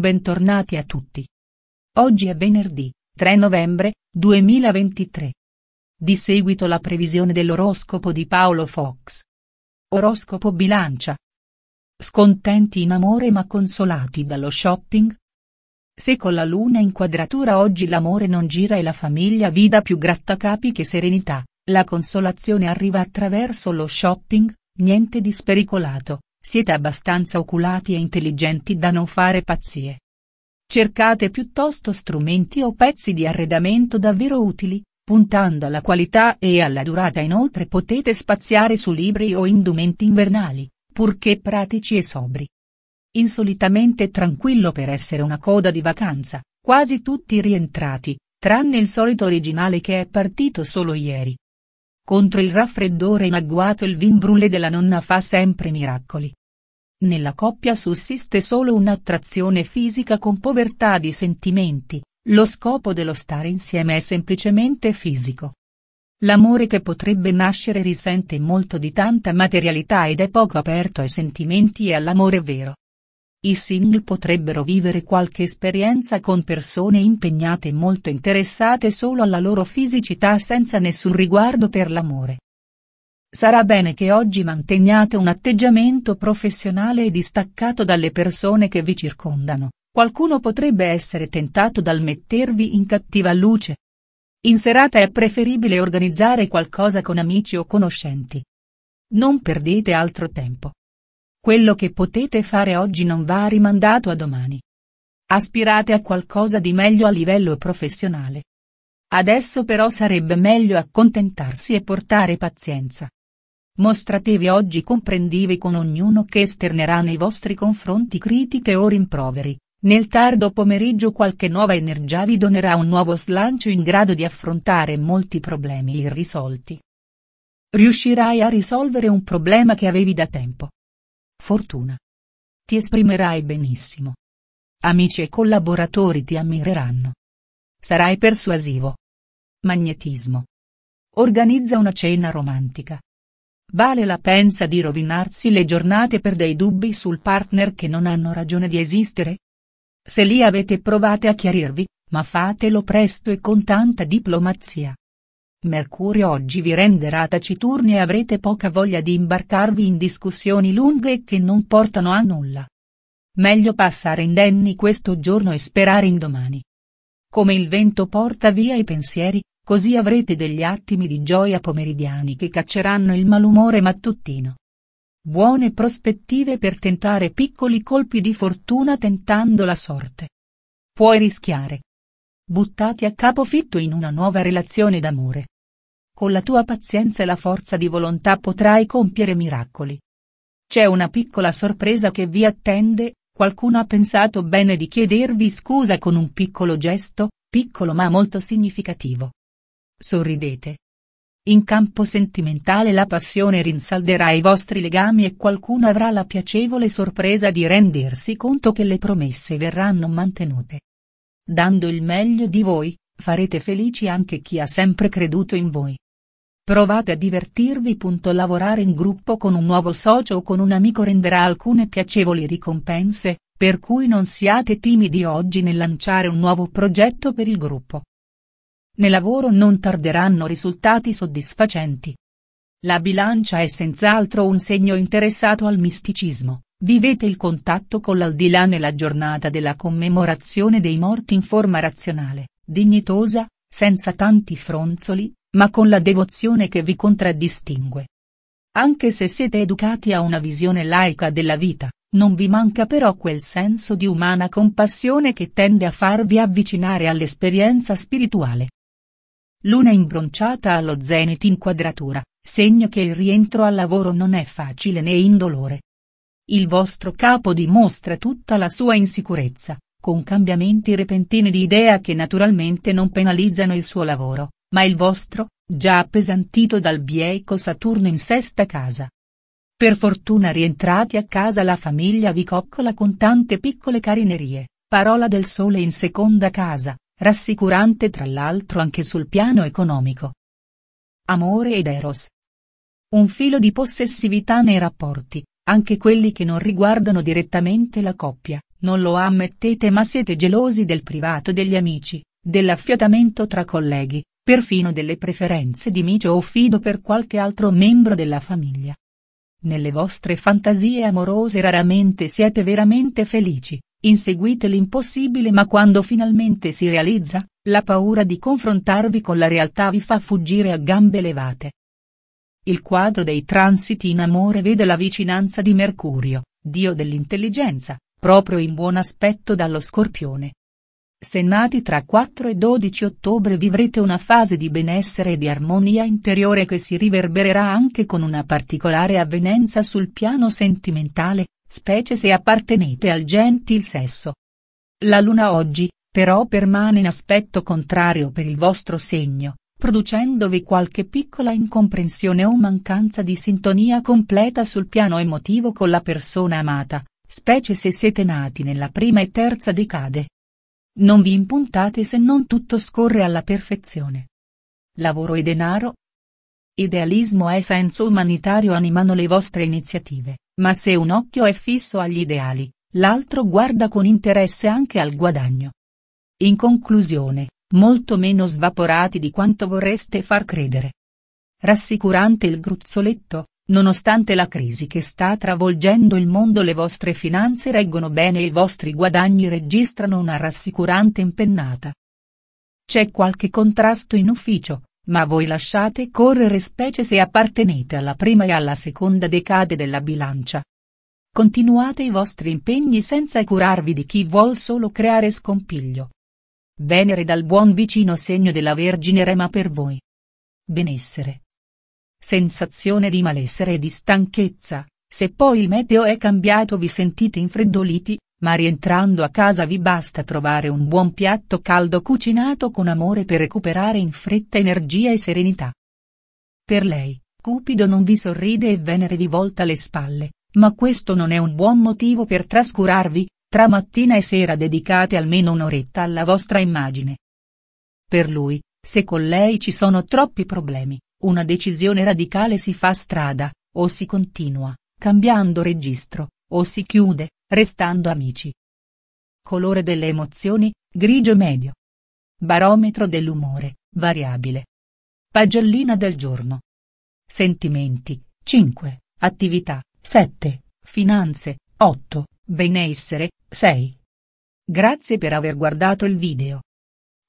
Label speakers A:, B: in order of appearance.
A: Bentornati a tutti. Oggi è venerdì, 3 novembre, 2023. Di seguito la previsione dell'oroscopo di Paolo Fox. Oroscopo bilancia. Scontenti in amore ma consolati dallo shopping? Se con la luna in quadratura oggi l'amore non gira e la famiglia vi dà più grattacapi che serenità, la consolazione arriva attraverso lo shopping, niente di spericolato, siete abbastanza oculati e intelligenti da non fare pazzie. Cercate piuttosto strumenti o pezzi di arredamento davvero utili, puntando alla qualità e alla durata inoltre potete spaziare su libri o indumenti invernali, purché pratici e sobri. Insolitamente tranquillo per essere una coda di vacanza, quasi tutti rientrati, tranne il solito originale che è partito solo ieri. Contro il raffreddore in agguato il vin brûlé della nonna fa sempre miracoli. Nella coppia sussiste solo un'attrazione fisica con povertà di sentimenti, lo scopo dello stare insieme è semplicemente fisico. L'amore che potrebbe nascere risente molto di tanta materialità ed è poco aperto ai sentimenti e all'amore vero. I single potrebbero vivere qualche esperienza con persone impegnate e molto interessate solo alla loro fisicità senza nessun riguardo per l'amore. Sarà bene che oggi manteniate un atteggiamento professionale e distaccato dalle persone che vi circondano, qualcuno potrebbe essere tentato dal mettervi in cattiva luce. In serata è preferibile organizzare qualcosa con amici o conoscenti. Non perdete altro tempo. Quello che potete fare oggi non va rimandato a domani. Aspirate a qualcosa di meglio a livello professionale. Adesso però sarebbe meglio accontentarsi e portare pazienza. Mostratevi oggi comprendivi con ognuno che esternerà nei vostri confronti critiche o rimproveri, nel tardo pomeriggio qualche nuova energia vi donerà un nuovo slancio in grado di affrontare molti problemi irrisolti. Riuscirai a risolvere un problema che avevi da tempo, fortuna. Ti esprimerai benissimo. Amici e collaboratori ti ammireranno. Sarai persuasivo. Magnetismo. Organizza una cena romantica. Vale la pensa di rovinarsi le giornate per dei dubbi sul partner che non hanno ragione di esistere? Se li avete provate a chiarirvi, ma fatelo presto e con tanta diplomazia. Mercurio oggi vi renderà taciturni e avrete poca voglia di imbarcarvi in discussioni lunghe che non portano a nulla. Meglio passare indenni questo giorno e sperare in domani. Come il vento porta via i pensieri, così avrete degli attimi di gioia pomeridiani che cacceranno il malumore mattutino. Buone prospettive per tentare piccoli colpi di fortuna tentando la sorte. Puoi rischiare. Buttati a capofitto in una nuova relazione d'amore. Con la tua pazienza e la forza di volontà potrai compiere miracoli. C'è una piccola sorpresa che vi attende, qualcuno ha pensato bene di chiedervi scusa con un piccolo gesto, piccolo ma molto significativo. Sorridete. In campo sentimentale la passione rinsalderà i vostri legami e qualcuno avrà la piacevole sorpresa di rendersi conto che le promesse verranno mantenute. Dando il meglio di voi, farete felici anche chi ha sempre creduto in voi. Provate a divertirvi. Lavorare in gruppo con un nuovo socio o con un amico renderà alcune piacevoli ricompense, per cui non siate timidi oggi nel lanciare un nuovo progetto per il gruppo. Nel lavoro non tarderanno risultati soddisfacenti. La bilancia è senz'altro un segno interessato al misticismo, vivete il contatto con l'aldilà nella giornata della commemorazione dei morti in forma razionale, dignitosa, senza tanti fronzoli, ma con la devozione che vi contraddistingue. Anche se siete educati a una visione laica della vita, non vi manca però quel senso di umana compassione che tende a farvi avvicinare all'esperienza spirituale. Luna imbronciata allo zenit in quadratura, segno che il rientro al lavoro non è facile né indolore. Il vostro capo dimostra tutta la sua insicurezza, con cambiamenti repentini di idea che naturalmente non penalizzano il suo lavoro, ma il vostro, già appesantito dal bieco Saturno in sesta casa. Per fortuna rientrati a casa la famiglia vi coccola con tante piccole carinerie, parola del sole in seconda casa, rassicurante tra l'altro anche sul piano economico. Amore ed Eros. Un filo di possessività nei rapporti, anche quelli che non riguardano direttamente la coppia, non lo ammettete ma siete gelosi del privato degli amici, dell'affiatamento tra colleghi, perfino delle preferenze di micio o fido per qualche altro membro della famiglia. Nelle vostre fantasie amorose raramente siete veramente felici, inseguite l'impossibile ma quando finalmente si realizza, la paura di confrontarvi con la realtà vi fa fuggire a gambe levate. Il quadro dei transiti in amore vede la vicinanza di Mercurio, dio dell'intelligenza, proprio in buon aspetto dallo scorpione, se nati tra 4 e 12 ottobre vivrete una fase di benessere e di armonia interiore che si riverbererà anche con una particolare avvenenza sul piano sentimentale, specie se appartenete al gentil sesso. La luna oggi, però permane in aspetto contrario per il vostro segno, producendovi qualche piccola incomprensione o mancanza di sintonia completa sul piano emotivo con la persona amata, specie se siete nati nella prima e terza decade non vi impuntate se non tutto scorre alla perfezione. Lavoro e denaro? Idealismo e senso umanitario animano le vostre iniziative, ma se un occhio è fisso agli ideali, l'altro guarda con interesse anche al guadagno. In conclusione, molto meno svaporati di quanto vorreste far credere. Rassicurante il gruzzoletto, Nonostante la crisi che sta travolgendo il mondo le vostre finanze reggono bene e i vostri guadagni registrano una rassicurante impennata. C'è qualche contrasto in ufficio, ma voi lasciate correre specie se appartenete alla prima e alla seconda decade della bilancia. Continuate i vostri impegni senza curarvi di chi vuol solo creare scompiglio. Venere dal buon vicino segno della Vergine rema per voi. Benessere, sensazione di malessere e di stanchezza, se poi il meteo è cambiato vi sentite infreddoliti, ma rientrando a casa vi basta trovare un buon piatto caldo cucinato con amore per recuperare in fretta energia e serenità. Per lei, Cupido non vi sorride e Venere vi volta le spalle, ma questo non è un buon motivo per trascurarvi, tra mattina e sera dedicate almeno un'oretta alla vostra immagine. Per lui, se con lei ci sono troppi problemi, una decisione radicale si fa strada, o si continua, cambiando registro, o si chiude, restando amici. Colore delle emozioni, grigio medio. Barometro dell'umore, variabile. Pagellina del giorno. Sentimenti, 5, attività, 7, finanze, 8, benessere, 6. Grazie per aver guardato il video.